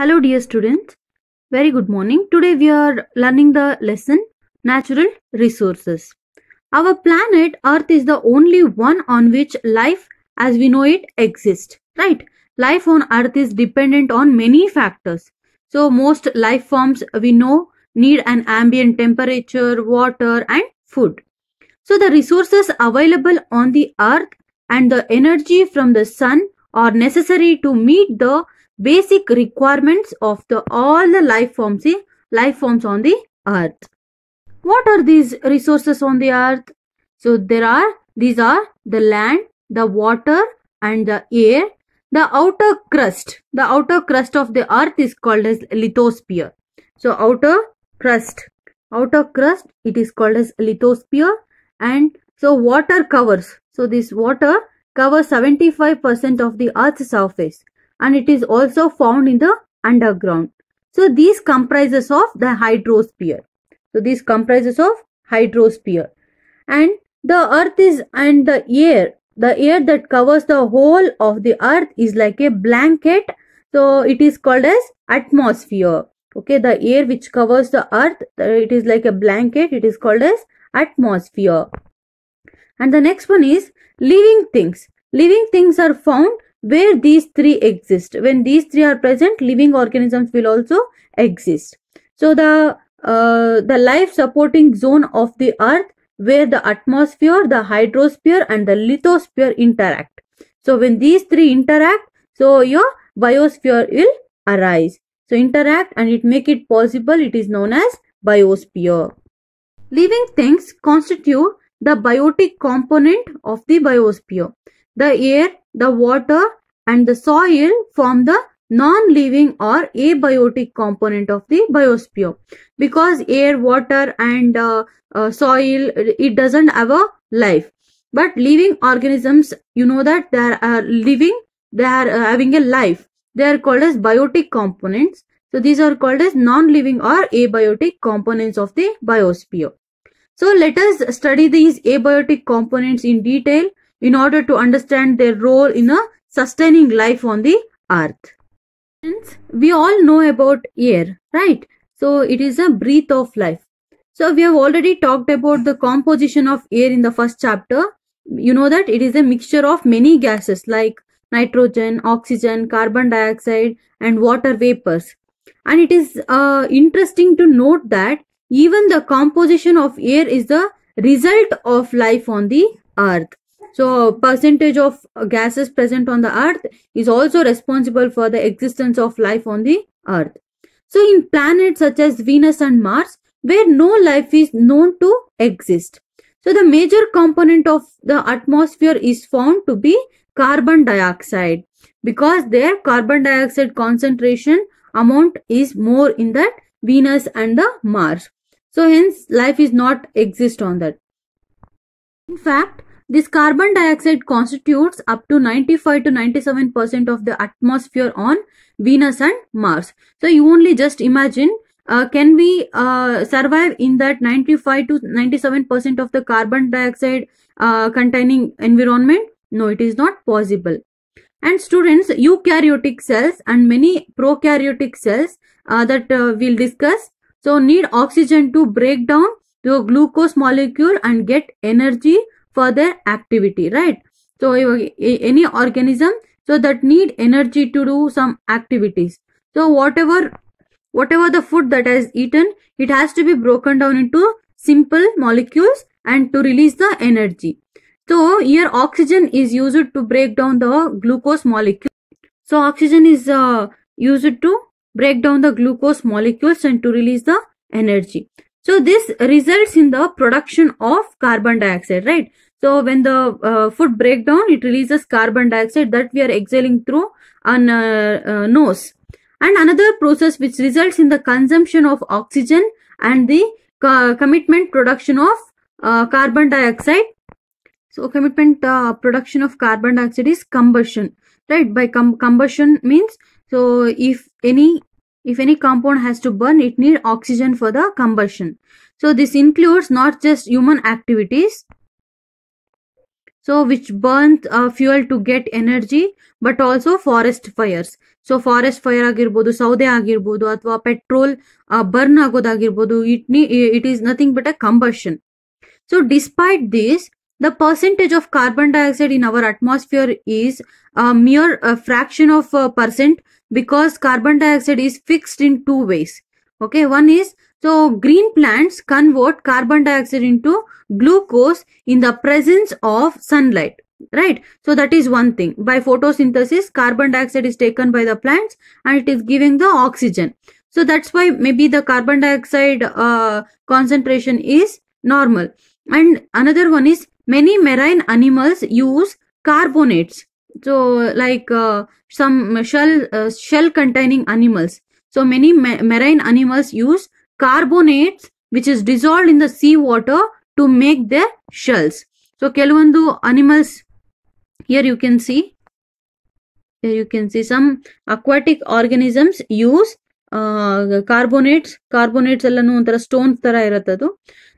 Hello dear students, very good morning. Today we are learning the lesson Natural Resources. Our planet Earth is the only one on which life as we know it exists, right? Life on Earth is dependent on many factors. So most life forms we know need an ambient temperature, water and food. So the resources available on the Earth and the energy from the sun are necessary to meet the basic requirements of the all the life forms in eh? life forms on the earth what are these resources on the earth so there are these are the land the water and the air the outer crust the outer crust of the earth is called as lithosphere so outer crust outer crust it is called as lithosphere and so water covers so this water covers 75% of the earth's surface and it is also found in the underground. So these comprises of the hydrosphere. So these comprises of hydrosphere. And the earth is and the air, the air that covers the whole of the earth is like a blanket. So it is called as atmosphere. Okay, the air which covers the earth, it is like a blanket. It is called as atmosphere. And the next one is living things. Living things are found where these three exist when these three are present living organisms will also exist so the uh, the life supporting zone of the earth where the atmosphere the hydrosphere and the lithosphere interact so when these three interact so your biosphere will arise so interact and it make it possible it is known as biosphere living things constitute the biotic component of the biosphere the air, the water and the soil form the non-living or abiotic component of the biosphere because air water and uh, uh, soil it doesn't have a life but living organisms you know that they are living they are uh, having a life they are called as biotic components so these are called as non-living or abiotic components of the biosphere so let us study these abiotic components in detail in order to understand their role in a sustaining life on the earth. Since we all know about air, right? So it is a breath of life. So we have already talked about the composition of air in the first chapter. You know that it is a mixture of many gases like nitrogen, oxygen, carbon dioxide and water vapors. And it is uh, interesting to note that even the composition of air is the result of life on the earth. So percentage of gases present on the earth is also responsible for the existence of life on the earth. So in planets such as Venus and Mars, where no life is known to exist. So the major component of the atmosphere is found to be carbon dioxide because their carbon dioxide concentration amount is more in that Venus and the Mars. So hence life is not exist on that. In fact, this carbon dioxide constitutes up to 95 to 97 percent of the atmosphere on Venus and Mars. So you only just imagine uh, can we uh, survive in that 95 to 97 percent of the carbon dioxide uh, containing environment? No, it is not possible. And students, eukaryotic cells and many prokaryotic cells uh, that uh, we'll discuss. So need oxygen to break down the glucose molecule and get energy for their activity right so any organism so that need energy to do some activities so whatever whatever the food that is eaten it has to be broken down into simple molecules and to release the energy so here oxygen is used to break down the glucose molecule so oxygen is uh, used to break down the glucose molecules and to release the energy so this results in the production of carbon dioxide, right? So when the uh, food breaks down, it releases carbon dioxide that we are exhaling through our uh, uh, nose. And another process which results in the consumption of oxygen and the uh, commitment production of uh, carbon dioxide. So commitment uh, production of carbon dioxide is combustion, right? By com combustion means so if any if any compound has to burn it needs oxygen for the combustion so this includes not just human activities so which burns uh, fuel to get energy but also forest fires so forest fire ಆಗಿರ್ಬೋದು ಸೌದೆ ಆಗಿರ್ಬೋದು ಅಥವಾ petrol burn ಆಗೋದಾಗಿರ್ಬೋದು it ನೀ it is nothing but a combustion so despite this the percentage of carbon dioxide in our atmosphere is a mere a fraction of a percent because carbon dioxide is fixed in two ways okay one is so green plants convert carbon dioxide into glucose in the presence of sunlight right so that is one thing by photosynthesis carbon dioxide is taken by the plants and it is giving the oxygen so that's why maybe the carbon dioxide uh, concentration is normal and another one is Many marine animals use carbonates. So, like uh, some shell uh, shell containing animals. So many ma marine animals use carbonates, which is dissolved in the sea water, to make their shells. So ಕೆಲವೊಂದು animals here you can see here you can see some aquatic organisms use carbonates carbonates ಎಲ್ಲನೂ are stones ತರ are so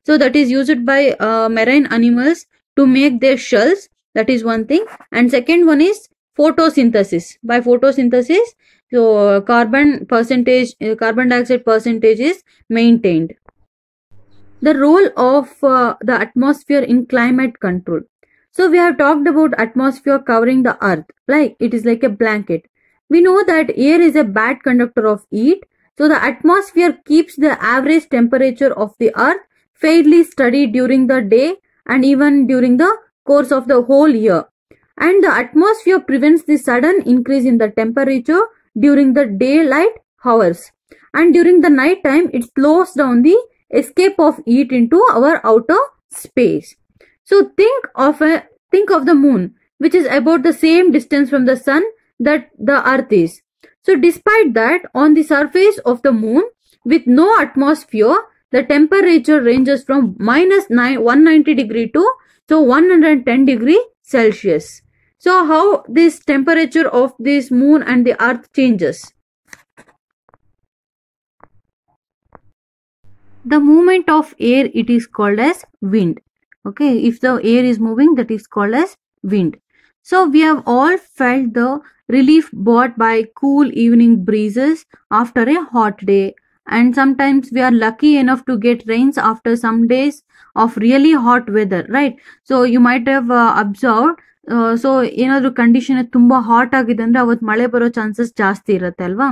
so that is used by uh, marine animals to make their shells that is one thing and second one is photosynthesis by photosynthesis so uh, carbon percentage uh, carbon dioxide percentage is maintained the role of uh, the atmosphere in climate control so we have talked about atmosphere covering the earth like it is like a blanket we know that air is a bad conductor of heat so the atmosphere keeps the average temperature of the earth fairly steady during the day and even during the course of the whole year. And the atmosphere prevents the sudden increase in the temperature during the daylight hours. And during the night time, it slows down the escape of heat into our outer space. So think of a, think of the moon, which is about the same distance from the sun that the earth is. So despite that, on the surface of the moon, with no atmosphere, the temperature ranges from minus 9, 190 degree to so 110 degree Celsius. So how this temperature of this moon and the earth changes? The movement of air it is called as wind. Okay, if the air is moving that is called as wind. So we have all felt the relief brought by cool evening breezes after a hot day and sometimes we are lucky enough to get rains after some days of really hot weather right so you might have uh, observed so ಏನಾದರೂ condition ತುಂಬ hot ಆಗಿದೆ ಅಂದರೆ ಅವತ್ತು ಮಳೆ ಬರೋ chances ಜಾಸ್ತಿ ಇರುತ್ತೆ ಅಲ್ವಾ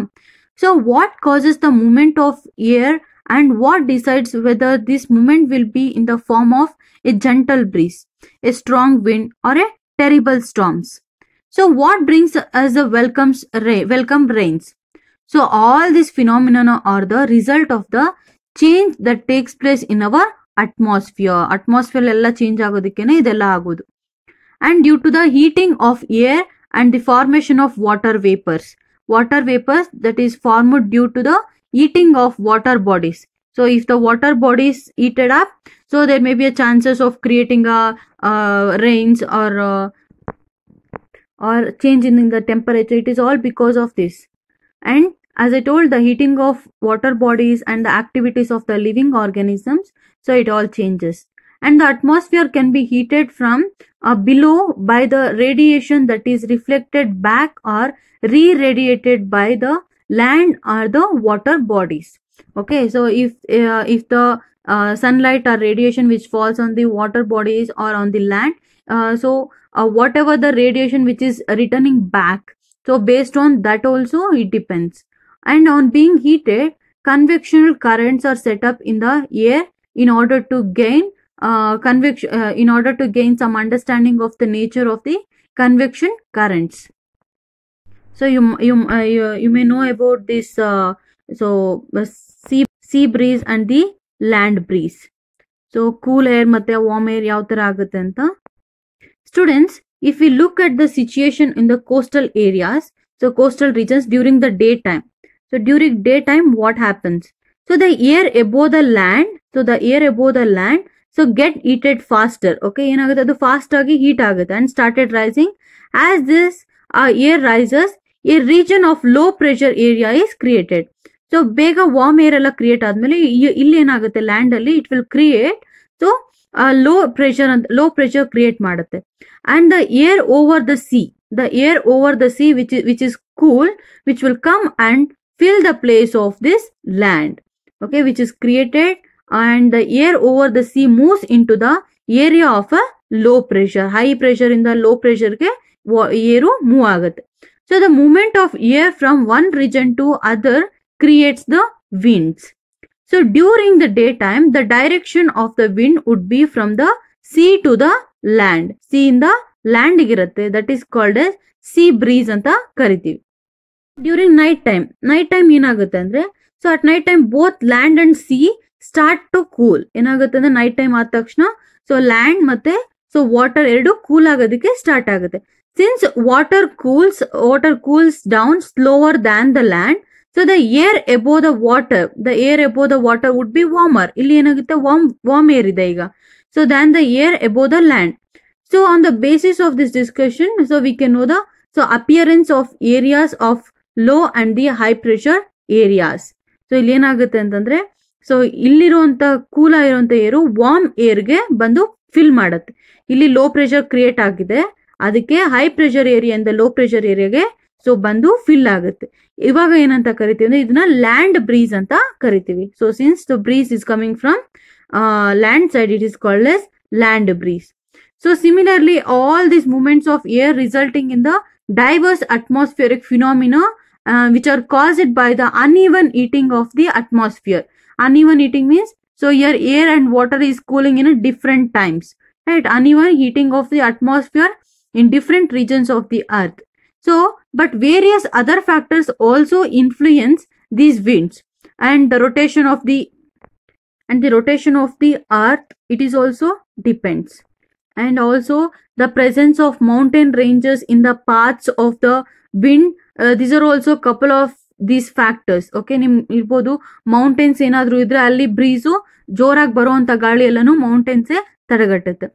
so what causes the movement of air and what decides weather this movement will be in the form of a gentle breeze a strong wind or a terrible storms so what brings us a welcomes ray welcome rains so all these phenomena are the result of the change that takes place in our atmosphere. Atmosphere all change And due to the heating of air and the formation of water vapors. Water vapors that is formed due to the heating of water bodies. So if the water bodies heated up, so there may be a chances of creating a, range or a, uh, or changing in the temperature. It is all because of this. And as I told, the heating of water bodies and the activities of the living organisms, so it all changes. And the atmosphere can be heated from uh, below by the radiation that is reflected back or re-radiated by the land or the water bodies. Okay, so if uh, if the uh, sunlight or radiation which falls on the water bodies or on the land, uh, so uh, whatever the radiation which is returning back, so based on that also it depends and on being heated convectional currents are set up in the air in order to gain uh, convection uh, in order to gain some understanding of the nature of the convection currents so you you uh, you, you, may know about this uh, so uh, sea sea breeze and the land breeze so cool air ಮತ್ತೆ warm air ಯಾವ ತರ students if we look at the situation in the coastal areas so coastal regions during the daytime so during day time what happens? So the air above the land so the air above the land so get heated faster okay ಏನಾಗುತ್ತೆ ಅದು fast ಆಗಿ heat ಆಗುತ್ತೆ and started rising as this air rises a region of low pressure area is created so ಬೇಗ warm air ಎಲ್ಲ create ಆದ್ಮೇಲೆ ಇಲ್ಲಿ ಏನಾಗುತ್ತೆ land ಅಲ್ಲಿ it will create so low pressure ಅಂತ ಲೋ ಪ್ರೆಷರ್ ಕ್ರಿಯೇಟ್ ಮಾಡುತ್ತೆ and the air over the sea the air over the sea which which is cool which will come and fill the place of this land okay which is created and the air over the sea moves into the area of a low pressure high pressure in the low pressure ಗೆ ಏರು move ಆಗುತ್ತೆ so the movement of air from one region to other creates winds. So during the daytime, the direction of the wind would be from the sea to the land. Sea in the land that that is called as sea breeze ಅಂತ during night time night time ಏನಾಗುತ್ತೆ ಅಂದ್ರೆ so at night time both land and sea start to cool ಏನಾಗುತ್ತೆ ಅಂದ್ರೆ night time ಆದ ತಕ್ಷಣ so land ಮತ್ತೆ so water ಎರಡು cool ಆಗೋದಕ್ಕೆ ಸ್ಟಾರ್ಟ್ ಆಗುತ್ತೆ since water cools water cools down slower than the land so the air above the water the air above the water would be warmer ಇಲ್ಲಿ ಏನಾಗುತ್ತೆ warm warm air ಇದೆ ಈಗ so than the air above the land so on the basis of this discussion so we can know the so appearance of areas of low and the high pressure areas so ಇಲ್ಲಿ ಏನಾಗುತ್ತೆ ಅಂತಂದ್ರೆ so ಇಲ್ಲಿರುವಂತ cool ಆಗಿರುವಂತ ಏರು warm ಏರ್ಗೆ ಬಂದು fill ಮಾಡುತ್ತೆ ಇಲ್ಲಿ low pressure create ಆಗಿದೆ ಅದಕ್ಕೆ ಹೈ ಪ್ರೆಷರ್ ಏರಿಯಾ ಏರಿಯಾದಿಂದ ಲೋ ಪ್ರೆಷರ್ ಏರಿಯಾಗೆ ಸೊ ಬಂದು ಫಿಲ್ ಆಗುತ್ತೆ ಇವಾಗ ಏನಂತ ಕರಿತೀವಿ ಅಂದ್ರೆ ಇದನ್ನ ಲ್ಯಾಂಡ್ ಬ್ರೀಸ್ ಅಂತ ಕರಿತೀವಿ so since the breeze is coming from land side it is called as land breeze so similarly all these movements of air resulting in the diverse atmospheric phenomena Uh, which are caused by the uneven heating of the atmosphere. Uneven heating means so your air and water is cooling in a different times, right? Uneven heating of the atmosphere in different regions of the earth. So, but various other factors also influence these winds and the rotation of the and the rotation of the earth it is also depends and also the presence of mountain ranges in the paths of the wind these are also couple of these factors okay ನಿಮ್ ಇರ್ಬೋದು mountains ಏನಾದ್ರು ಇದ್ರೆ ಅಲ್ಲಿ ಬ್ರೀಸು ಜೋರಾಗಿ ಬರುವಂತ ಗಾಳಿ ಎಲ್ಲಾನು ಮೌಂಟೇನ್ಸೇ ತಡೆಗಟ್ಟುತ್ತೆ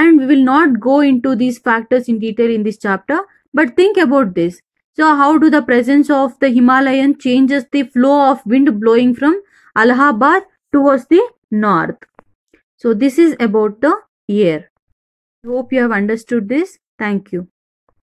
and we will not go in to these factors in detail in this chapter but think about this so how do the presence of the Himalayan changes the flow of wind blowing from Allahabad towards the north so this is about the year hope you have understood this thank you